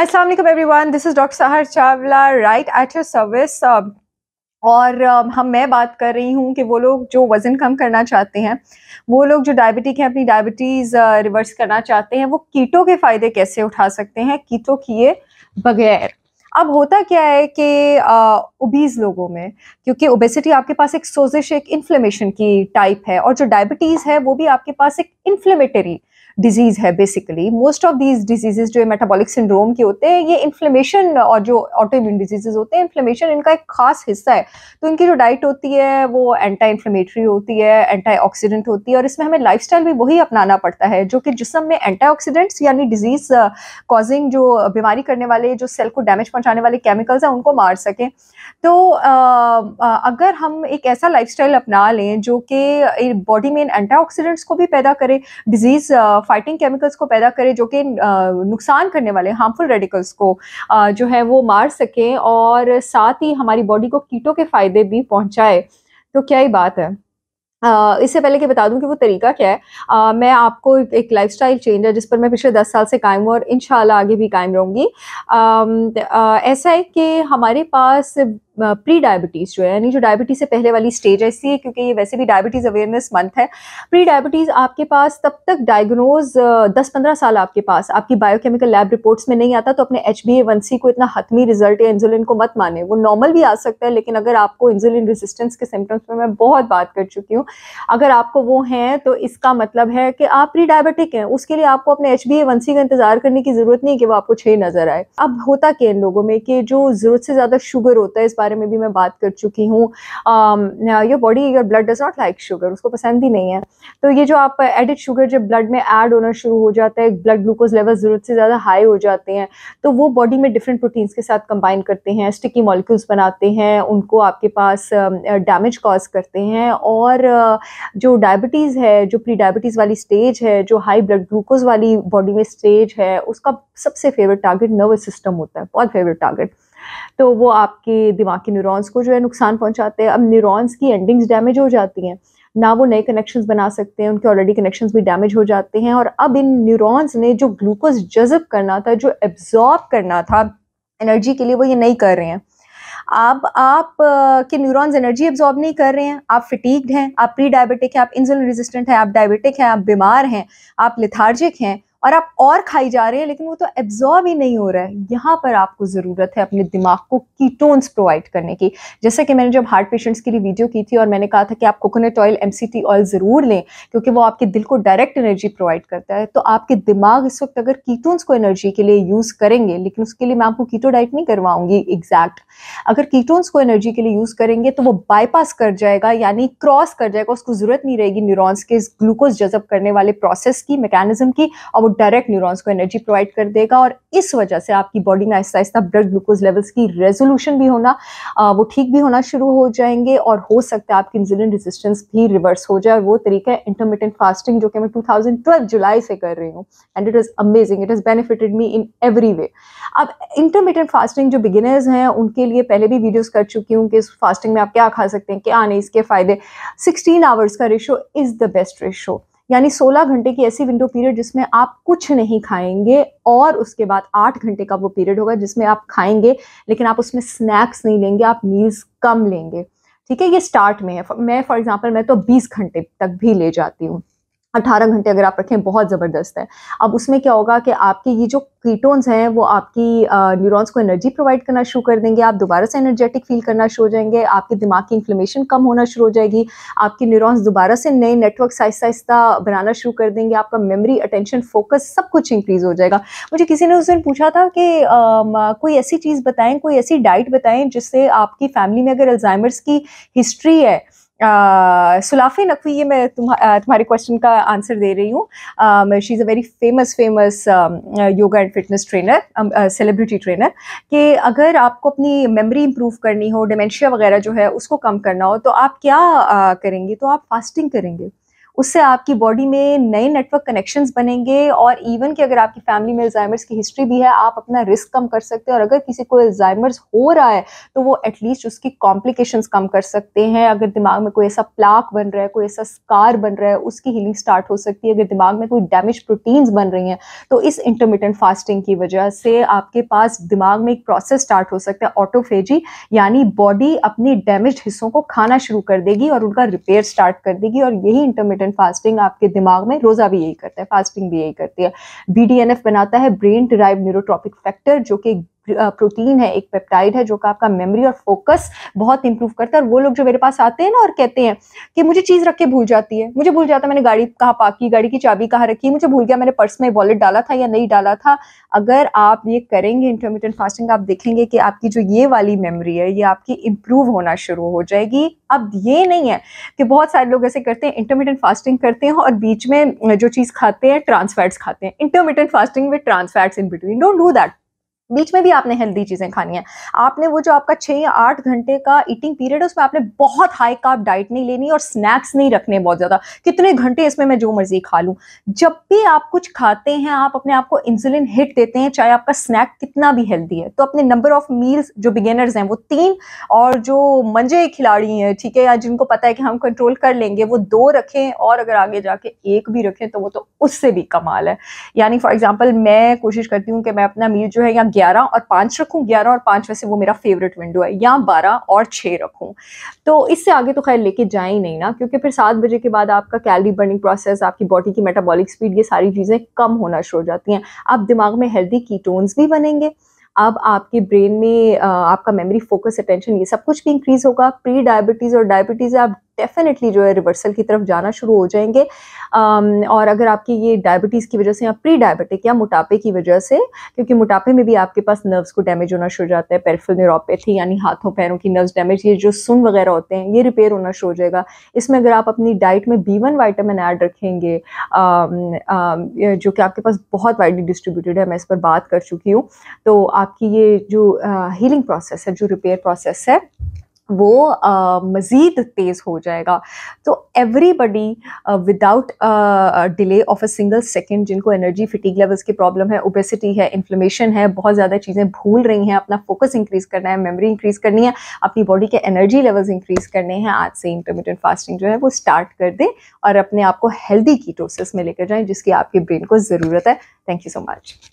Aslam every one this is doctor Sahar Chawla right at your service और um, हम मैं बात कर रही हूँ कि वो लोग जो वज़न कम करना चाहते हैं वो लोग जो डायबिटिक हैं अपनी डायबिटीज़ रिवर्स uh, करना चाहते हैं वो कीटो के फ़ायदे कैसे उठा सकते हैं कीटो किए बगैर अब होता क्या है कि ओबीज uh, लोगों में क्योंकि ओबेसिटी आपके पास एक सोजिश एक इन्फ्लेमेशन की टाइप है और जो डायबिटीज़ है वो भी आपके पास एक इन्फ्लेमेटरी डिजीज है basically most of these diseases जो मेटाबॉलिक सिंड्रोम के होते हैं ये इन्फ्लेमेशन और जो ऑटो इम्यून डिजीजेज होते हैं इन्फ्लेमेशन इनका एक खास हिस्सा है तो इनकी जो डाइट होती है वो एंटी इन्फ्लेमेटरी होती है एंटी ऑक्सीडेंट होती है और इसमें हमें लाइफ भी वही अपनाना पड़ता है जो कि जिसम में एंटी यानी डिजीज कॉजिंग uh, जो बीमारी करने वाले जो सेल को डैमेज पहुंचाने वाले केमिकल्स हैं उनको मार सकें तो आ, uh, आ, uh, अगर हम एक ऐसा लाइफ अपना लें जो कि बॉडी में इन एंटी को भी पैदा करे डिजीज़ फाइटिंग केमिकल्स को पैदा करें जो कि नुकसान करने वाले हार्मफुल रेडिकल्स को जो है वो मार सकें और साथ ही हमारी बॉडी को कीटों के फ़ायदे भी पहुँचाए तो क्या ही बात है इससे पहले कि बता दूं कि वो तरीका क्या है uh, मैं आपको एक लाइफस्टाइल चेंज है जिस पर मैं पिछले दस साल से कायम हूँ और इन आगे भी कायम रहूँगी ऐसा है कि हमारे पास प्री डायबिटीज़ जो है यानी जो डायबिटीज़ से पहले वाली स्टेज ऐसी है क्योंकि ये वैसे भी डायबिटीज़ अवेयरनेस मंथ है प्री डायबिटीज़ आपके पास तब तक डायग्नोज दस पंद्रह साल आपके पास आपकी बायोकेमिकल लैब रिपोर्ट्स में नहीं आता तो अपने एच बी ए को इतना हतमी रिजल्ट या इंसुलिन को मत माने वो नॉर्मल भी आ सकता है लेकिन अगर आपको इंसुलिन रेजिस्टेंस के सिम्टम्स में मैं बहुत बात कर चुकी हूँ अगर आपको वो हैं तो इसका मतलब है कि आप प्री डायबिटिक हैं उसके लिए आपको अपने एच बी ए का इंतज़ार करने की ज़रूरत नहीं कि वो आपको छः नज़र आए अब होता क्या इन लोगों में कि जो ज़रूरत से ज़्यादा शुगर होता है इस बारे में भी मैं बात कर चुकी हूँ your body your blood does not like sugar उसको पसंद ही नहीं है तो ये जो आप एडिड शुगर जब ब्लड में ऐड होना शुरू हो जाता है ब्लड ग्लूकोज लेवल ज़रूरत से ज़्यादा हाई हो जाते हैं तो वो बॉडी में डिफरेंट प्रोटीन्स के साथ कंबाइन करते हैं स्टिकी मॉलिक्यूल्स बनाते हैं उनको आपके पास डैमेज कॉज करते हैं और जो डायबिटीज़ है जो प्री डायबिटीज़ वाली स्टेज है जो हाई ब्लड ग्लूकोज वाली बॉडी में स्टेज है उसका सबसे फेवरेट टारगेट नर्वस सिस्टम होता है बहुत फेवरेट टारगेट तो वो आपके दिमाग के न्यूरॉन्स को जो है नुकसान पहुंचाते हैं अब न्यूरॉन्स की एंडिंग्स डैमेज हो जाती हैं ना वो नए कनेक्शंस बना सकते हैं उनके ऑलरेडी कनेक्शंस भी डैमेज हो जाते हैं और अब इन न्यूरॉन्स ने जो ग्लूकोज जज़ब करना था जो एब्जॉर्ब करना था एनर्जी के लिए वो ये नहीं कर रहे हैं अब आप के न्यूरॉन्स एनर्जी एब्जॉर्ब नहीं कर रहे हैं आप फिटीग्ड हैं आप प्री डायबिटिक हैं आप इंसुलिन रेजिस्टेंट हैं आप डायबिटिक हैं आप बीमार हैं आप लिथार्जिक हैं और आप और खाई जा रहे हैं लेकिन वो तो एब्जॉर्ब ही नहीं हो रहा है यहाँ पर आपको ज़रूरत है अपने दिमाग को कीटोन्स प्रोवाइड करने की जैसे कि मैंने जब हार्ट पेशेंट्स के लिए वीडियो की थी और मैंने कहा था कि आप कोकोनट ऑयल एम ऑयल ज़रूर लें क्योंकि वो आपके दिल को डायरेक्ट एनर्जी प्रोवाइड करता है तो आपके दिमाग इस वक्त अगर कीटोन्स को एनर्जी के लिए यूज़ करेंगे लेकिन उसके लिए मैं आपको कीटो डाइट नहीं करवाऊंगी एग्जैक्ट अगर कीटोन्स को एनर्जी के लिए यूज़ करेंगे तो वो बाईपास कर जाएगा यानी क्रॉस कर जाएगा उसको ज़रूरत नहीं रहेगी न्यूरोन्स के ग्लूकोज जजब करने वाले प्रोसेस की मैकेनिज्म की और डायरेक्ट न्यूरॉन्स को एनर्जी प्रोवाइड कर देगा और इस वजह से आपकी बॉडी में आहिस्ता आहिस्ता ब्लड ग्लूकोज लेवल्स की रेजोल्यूशन भी होना आ, वो ठीक भी होना शुरू हो जाएंगे और हो सकता है आपकी इंसुलिन रेजिस्टेंस भी रिवर्स हो जाए और वो तरीका है इंटरमीडियंट फास्टिंग जो कि मैं 2012 जुलाई से कर रही हूँ and it is amazing it is benefited me in every way अब इंटरमीडियंट फास्टिंग जो बिगिनर्स हैं उनके लिए पहले भी वीडियोस कर चुकी हूँ कि इस फास्टिंग में आप क्या खा सकते हैं क्या नहीं इसके फ़ायदे सिक्सटीन आवर्स का ratio is the best ratio यानी 16 घंटे की ऐसी विंडो पीरियड जिसमें आप कुछ नहीं खाएंगे और उसके बाद आठ घंटे का वो पीरियड होगा जिसमें आप खाएंगे लेकिन आप उसमें स्नैक्स नहीं लेंगे आप मील्स कम लेंगे ठीक है ये स्टार्ट में है मैं फॉर एग्जाम्पल मैं तो बीस घंटे तक भी ले जाती हूँ अठारह घंटे अगर आप रखें बहुत ज़बरदस्त है अब उसमें क्या होगा कि आपके ये जो कीटोन्स हैं वो आपकी न्यूरॉन्स को एनर्जी प्रोवाइड करना शुरू कर देंगे आप दोबारा से एनर्जेटिक फील करना शुरू हो जाएंगे आपके दिमाग की इन्फ्लेमेशन कम होना शुरू हो जाएगी आपके न्यूरॉन्स दोबारा से नए नेटवर्क आहिस्ता आहिस्ता बनाना शुरू कर देंगे आपका मेमरी अटेंशन फोकस सब कुछ इंक्रीज़ हो जाएगा मुझे किसी ने उस दिन पूछा था कि कोई ऐसी चीज़ बताएं कोई ऐसी डाइट बताएं जिससे आपकी फैमिली में अगर अल्जाइमर्स की हिस्ट्री है सुलाफी नकवी ये मैं तुम्हारे क्वेश्चन का आंसर दे रही हूँ she is a very famous famous yoga and fitness trainer celebrity trainer कि अगर आपको अपनी मेमोरी इंप्रूव करनी हो डिमेंशिया वगैरह जो है उसको कम करना हो तो आप क्या करेंगे तो आप फास्टिंग करेंगे उससे आपकी बॉडी में नए नेटवर्क कनेक्शन बनेंगे और इवन कि अगर आपकी फैमिली में अल्जाइमर्स की हिस्ट्री भी है आप अपना रिस्क कम कर सकते हैं और अगर किसी को अल्जाइमर्स हो रहा है तो वो एटलीस्ट उसकी कॉम्प्लिकेशंस कम कर सकते हैं अगर दिमाग में कोई ऐसा प्लाक बन रहा है कोई ऐसा स्कार बन रहा है उसकी हीलिंग स्टार्ट हो सकती है अगर दिमाग में कोई डैमेज प्रोटीन्स बन रही हैं तो इस इंटरमीडियंट फास्टिंग की वजह से आपके पास दिमाग में एक प्रोसेस स्टार्ट हो सकता है ऑटोफेजी यानी बॉडी अपने डैमेज हिस्सों को खाना शुरू कर देगी और उनका रिपेयर स्टार्ट कर देगी और यही इंटरमीडियंट इंटरमीडियंट फास्टिंग आपके दिमाग में रोजा भी यही करता है फास्टिंग भी यही करती है बी बनाता है ब्रेन डिराइव न्यूरोट्रॉपिक फैक्टर जो कि प्रोटीन है एक पेप्टाइड है जो कि आपका मेमोरी और फोकस बहुत इंप्रूव करता है और वो लोग जो मेरे पास आते हैं ना और कहते हैं कि मुझे चीज़ रख के भूल जाती है मुझे भूल जाता है मैंने गाड़ी कहाँ पार्क की गाड़ी की चाबी कहाँ रखी मुझे भूल गया मैंने पर्स में वॉलेट डाला था या नहीं डाला था अगर आप ये करेंगे इंटरमीडियंट फास्टिंग आप देखेंगे कि आपकी जो ये वाली मेमोरी है ये आपकी इम्प्रूव होना शुरू हो जाएगी अब ये नहीं है कि बहुत सारे लोग ऐसे करते हैं इंटरमीडियंट फास्टिंग करते हैं और बीच में जो चीज़ खाते हैं ट्रांसफैट्स खाते हैं intermittent fasting with trans fats in between don't do that बीच में भी आपने हेल्दी चीज़ें खानी है आपने वो जो आपका छह या आठ घंटे का ईटिंग पीरियड है उसमें आपने बहुत हाई कार्ब डाइट नहीं लेनी और स्नैक्स नहीं रखने बहुत ज़्यादा कितने घंटे इसमें मैं जो मर्जी खा लूँ जब भी आप कुछ खाते हैं आप अपने आप को इंसुलिन हिट देते हैं चाहे आपका स्नैक कितना भी हेल्दी है तो अपने नंबर ऑफ मील्स जो बिगेनर्स हैं वो तीन और जो मंजे खिलाड़ी हैं ठीक है या जिनको पता है कि हम कंट्रोल कर लेंगे वो दो रखें और अगर आगे जाके एक भी रखें तो वो तो उससे भी कमाल है यानी फॉर एग्जाम्पल मैं कोशिश करती हूँ कि मैं अपना मील जो है या ग्यारह और पाँच रखूँ ग्यारह और पाँच वैसे वो मेरा फेवरेट विंडो है या बारह और छः रखूँ तो इससे आगे तो खैर लेके जाए ही नहीं ना क्योंकि फिर सात बजे के बाद आपका कैलरी बर्निंग प्रोसेस आपकी बॉडी की मेटाबॉलिक स्पीड ये सारी चीज़ें कम होना शुरू हो जाती हैं आप दिमाग में हेल्दी कीटोन्स भी बनेंगे अब आपके ब्रेन में आपका मेमोरी फोकस अटेंशन ये सब कुछ भी इंक्रीज होगा प्री डायबिटीज़ और डायबिटीज़ आप डेफिनेटली जो है रिवर्सल की तरफ जाना शुरू हो जाएंगे और अगर आपकी ये डायबिटीज़ की वजह से या प्री डायबिटिक या मोटापे की वजह से क्योंकि मोटापे में भी आपके पास नर्व्स को डैमेज होना शुरू हो जाता है पेरफल न्यूरोपैथी यानी हाथों पैरों की नर्व्स डैमेज ये जो सुन वगैरह होते हैं ये रिपेयर होना शुरू हो जाएगा इसमें अगर आप अपनी डाइट में बी वन वाइटामिन ऐड रखेंगे जो कि आपके पास बहुत वाइडली डिस्ट्रीब्यूटेड है मैं इस पर बात कर चुकी हूँ तो आपकी ये जो हीलिंग प्रोसेस है जो रिपेयर प्रोसेस है वो मज़ीद तेज़ हो जाएगा तो everybody without delay of a single second जिनको एनर्जी फिटिक लेवल्स की प्रॉब्लम है ओबेसिटी है इन्फ्लेमेशन है बहुत ज़्यादा चीज़ें भूल रही हैं अपना फोकस इंक्रीज़ करना है मेमोरी इंक्रीज़ करनी है अपनी बॉडी के एनर्जी लेवल्स इंक्रीज़ करने हैं आज से इंटरमीडियंट फास्टिंग जो है वो स्टार्ट कर दें और अपने आप को हेल्दी कीटोसिस में लेकर जाएँ जिसकी आपके ब्रेन को ज़रूरत है थैंक यू सो मच